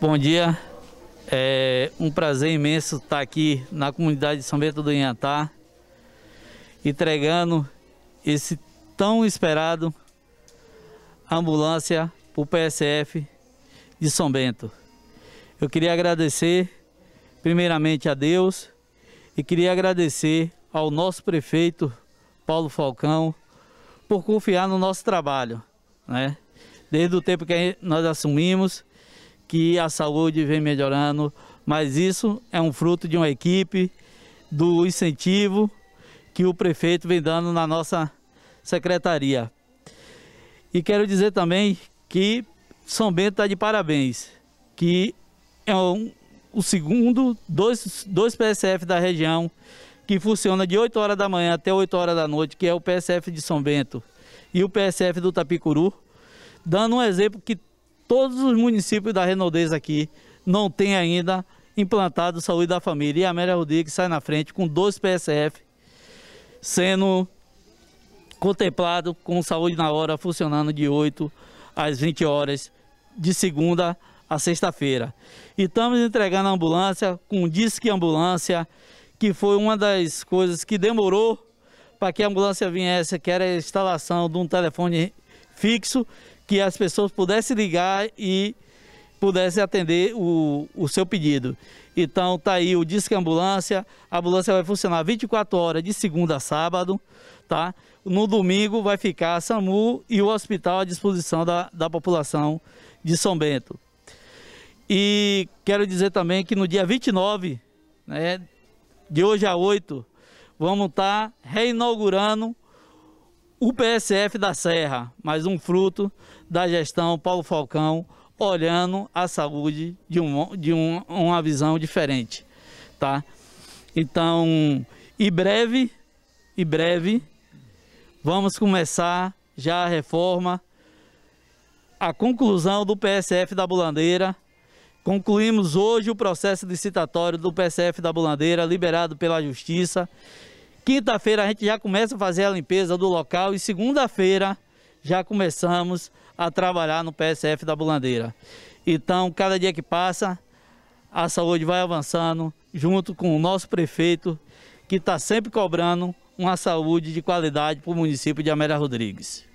Bom dia, é um prazer imenso estar aqui na comunidade de São Bento do Inhatá, entregando esse tão esperado ambulância para o PSF de São Bento. Eu queria agradecer primeiramente a Deus e queria agradecer ao nosso prefeito Paulo Falcão por confiar no nosso trabalho, né? Desde o tempo que nós assumimos, que a saúde vem melhorando, mas isso é um fruto de uma equipe, do incentivo que o prefeito vem dando na nossa secretaria. E quero dizer também que São Bento está de parabéns, que é um, o segundo, dois, dois PSF da região, que funciona de 8 horas da manhã até 8 horas da noite, que é o PSF de São Bento e o PSF do Tapicuru, dando um exemplo que todos os municípios da Renaudez aqui não têm ainda implantado saúde da família. E a Amélia Rodrigues sai na frente com 12 PSF sendo contemplado com saúde na hora, funcionando de 8 às 20 horas, de segunda a sexta-feira. E estamos entregando a ambulância com disque ambulância, que foi uma das coisas que demorou para que a ambulância viesse, que era a instalação de um telefone fixo que as pessoas pudessem ligar e pudessem atender o, o seu pedido. Então tá aí o Disque Ambulância, a ambulância vai funcionar 24 horas de segunda a sábado, tá? No domingo vai ficar a SAMU e o hospital à disposição da, da população de São Bento. E quero dizer também que no dia 29, né, de hoje a 8, vamos estar tá reinaugurando o PSF da Serra, mais um fruto da gestão Paulo Falcão, olhando a saúde de, um, de um, uma visão diferente, tá? Então, e breve, e breve, vamos começar já a reforma, a conclusão do PSF da Bulandeira. Concluímos hoje o processo licitatório do PSF da Bulandeira, liberado pela Justiça. Quinta-feira a gente já começa a fazer a limpeza do local e segunda-feira já começamos a trabalhar no PSF da Bulandeira. Então, cada dia que passa, a saúde vai avançando junto com o nosso prefeito, que está sempre cobrando uma saúde de qualidade para o município de Amélia Rodrigues.